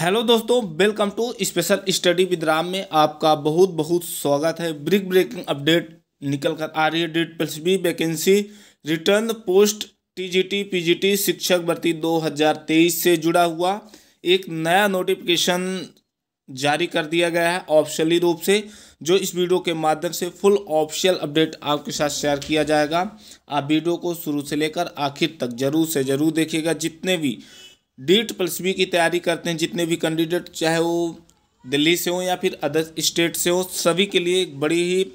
hello दोस्तों welcome to special study with Ram में आपका बहुत बहुत स्वागत है ब्रिक ब्रेकिंग अपडेट निकल कर आ रही है date plus B vacancy return post TGT PGT शिक्षक भर्ती 2023 से जुड़ा हुआ एक नया नोटिफिकेशन जारी कर दिया गया है ऑप्शनली रूप से जो इस वीडियो के माध्यम से फुल ऑप्शियल अपडेट आपके साथ शेयर किया जाएगा आप वीडियो को शुरू से लेकर आखिर तक जरूर से ज़रूर देखिएगा जितने भी डीट प्लस बी की तैयारी करते हैं जितने भी कैंडिडेट चाहे वो दिल्ली से हो या फिर अदर स्टेट से हो सभी के लिए एक बड़ी ही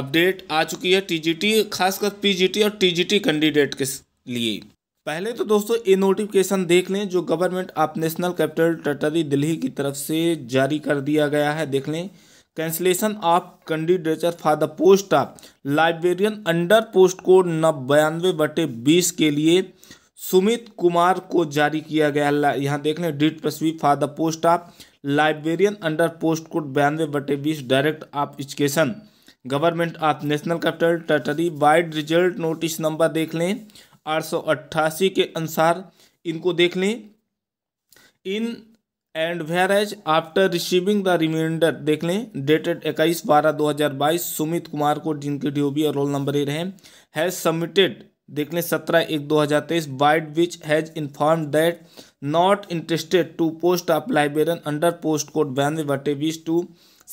अपडेट आ चुकी है टीजीटी खासकर पीजीटी और टीजीटी कैंडिडेट के लिए पहले तो दोस्तों ये नोटिफिकेशन देख लें जो government of national capital territory Delhi की तरफ से जारी कर दिया गया है देख लें cancellation of candidature for the post of librarian under post code बयानवे बटे बीस के लिए सुमित कुमार को जारी किया गया यहाँ देख लें डिट तस्वीर for the post of librarian under post code बयानवे बटे बीस direct of education government of national capital territory vide result notice number देख लें आठ के अनुसार इनको देख लें in and whereas after receiving the reminder देख लें डेटेड इक्कीस बारह दो हज़ार बाईस सुमित कुमार को जिनके डीओबी और रोल नंबर ए रहे हैज़ सबमिटेड देखने लें सत्रह एक दो हज़ार तेईस vide which has inform that not interested to post of librarian under post code बयानवे बटे बीस टू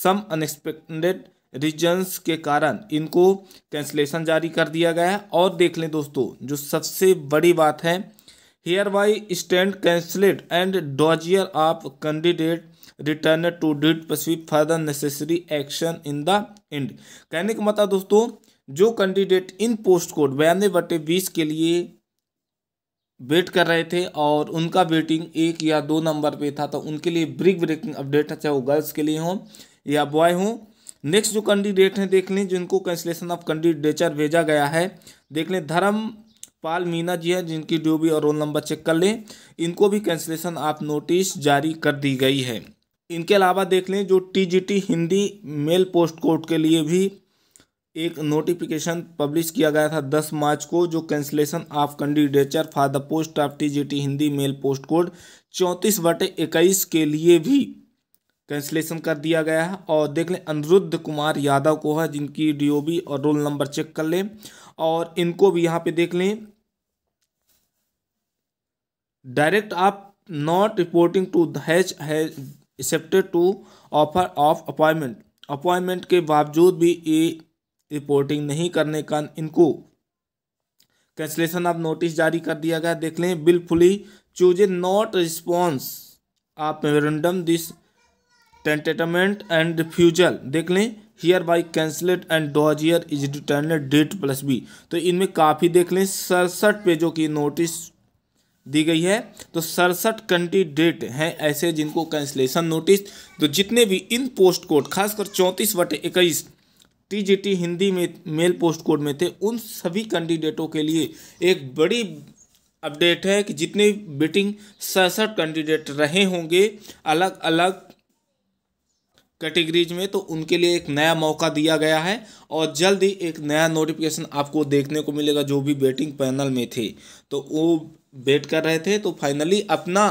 सम अनएक्सपेक्टेड रीजन्स के कारण इनको कैंसलेशन जारी कर दिया गया है और देख लें दोस्तों जो सबसे बड़ी बात है hereby stand cancelled and dossier of candidate return to डिट पसवी further necessary action in the end कहने का मतलब दोस्तों जो कैंडिडेट इन पोस्ट कोड बयानवे बटे बीस के लिए वेट कर रहे थे और उनका वेटिंग एक या दो नंबर पे था तो उनके लिए ब्रिक ब्रेकिंग अपडेट है चाहे वो गर्ल्स के लिए हों या बॉय हों नेक्स्ट जो कैंडिडेट हैं देख लें जिनको कैंसिलेशन ऑफ कैंडिडेचर भेजा गया है देख लें धर्म पाल मीना जी हैं जिनकी ड्यूबी और रोल नंबर चेक कर लें इनको भी कैंसिलेशन ऑफ नोटिस जारी कर दी गई है इनके अलावा देख लें जो T Hindi male post code के लिए भी एक नोटिफिकेशन पब्लिश किया गया था 10 मार्च को जो cancellation of candidature for the post of TGT Hindi male post code चौंतीस बटे इक्कीस के लिए भी कैंसलेशन कर दिया गया है और देख लें अनिरुद्ध कुमार यादव को है जिनकी डीओबी और रोल नंबर चेक कर लें और इनको भी यहाँ पे देख लें डायरेक्ट आप नॉट रिपोर्टिंग टू दैच has accepted to offer of appointment appointment के बावजूद भी ये रिपोर्टिंग नहीं करने का इनको कैंसलेशन ऑफ नोटिस जारी कर दिया गया देख लें willfully choose a not response आप मेमोरेंडम दिस टेंटेटमेंट एंड रिफ्यूजल देख लें hereby cancelled and dossier is returned date plus B तो इनमें काफ़ी देख लें सड़सठ पेजों की नोटिस दी गई है तो सड़सठ कैंडिडेट हैं ऐसे जिनको कैंसलेशन नोटिस तो जितने भी इन पोस्ट कोड खासकर चौंतीस वटे इक्कीस टीजीटी हिंदी में मेल पोस्ट कोड में थे उन सभी कैंडिडेटों के लिए एक बड़ी अपडेट है कि जितने बेटिंग सड़सठ कैंडिडेट रहे होंगे अलग अलग कैटेगरीज में तो उनके लिए एक नया मौका दिया गया है और जल्द ही एक नया नोटिफिकेशन आपको देखने को मिलेगा जो भी बेटिंग पैनल में थे तो वो वेट कर रहे थे तो फाइनली अपना